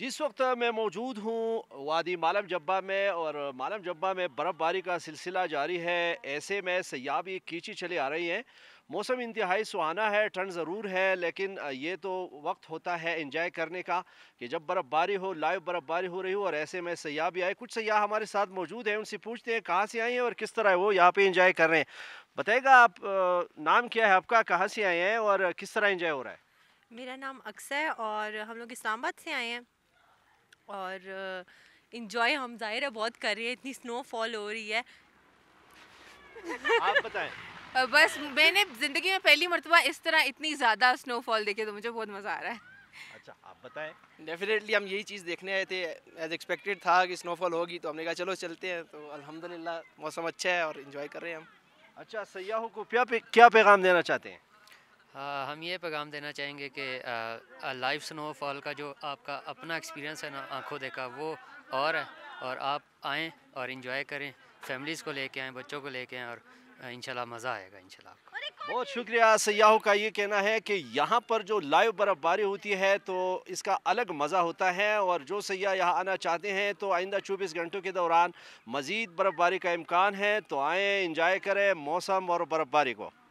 जिस वक्त मैं मौजूद हूँ वादी मालम जब्बा में और मालम जब्बा में बर्फ़बारी का सिलसिला जारी है ऐसे में सयाबी कीची चली आ रही हैं मौसम इंतहाई सुहाना है ठंड ज़रूर है लेकिन ये तो वक्त होता है इंजॉय करने का कि जब बर्फ़बारी हो लाइव बर्फ़बारी हो रही हो और ऐसे में सयाह भी आए कुछ सयाह हमारे साथ मौजूद हैं उनसे पूछते हैं कहाँ से आए हैं और किस तरह है वो यहाँ पे इंजॉय कर रहे हैं बताएगा आप नाम क्या है आपका कहाँ से आए हैं और किस तरह इंजॉय हो रहा है मेरा नाम अक्सर है और हम लोग इस्लामाबाद से आए हैं और इन्जॉय हम जाहिर है बहुत कर रहे हैं इतनी स्नो फॉल हो रही है आप बताएं बस मैंने ज़िंदगी में पहली मरतबा इस तरह इतनी ज़्यादा स्नोफॉल देखी तो मुझे बहुत मज़ा आ रहा है अच्छा आप बताएं डेफिनेटली हम यही चीज़ देखने आए थे एज एक्सपेक्टेड था कि स्नोफॉल होगी तो हमने कहा चलो चलते हैं तो अल्हम्दुलिल्लाह मौसम अच्छा है और इन्जॉय कर रहे हैं हम अच्छा सयाहों को क्या पे, क्या पैगाम देना चाहते हैं आ, हम ये पैगाम देना चाहेंगे कि लाइव स्नोफॉल का जो आपका अपना एक्सपीरियंस है ना आंखों देखा वो और है और आप आएँ और इन्जॉय करें फैमिलीज़ को लेके आएँ बच्चों को लेके आएँ और इनशाला मज़ा आएगा इनशाला बहुत शुक्रिया सयाहों का ये कहना है कि यहाँ पर जो लाइव बर्फ़बारी होती है तो इसका अलग मज़ा होता है और जो सयाह यहाँ आना चाहते हैं तो आइंदा चौबीस घंटों के दौरान मज़ीद बर्फ़बारी का इम्कान है तो आएँ इंजॉय करें मौसम और बर्फ़बारी को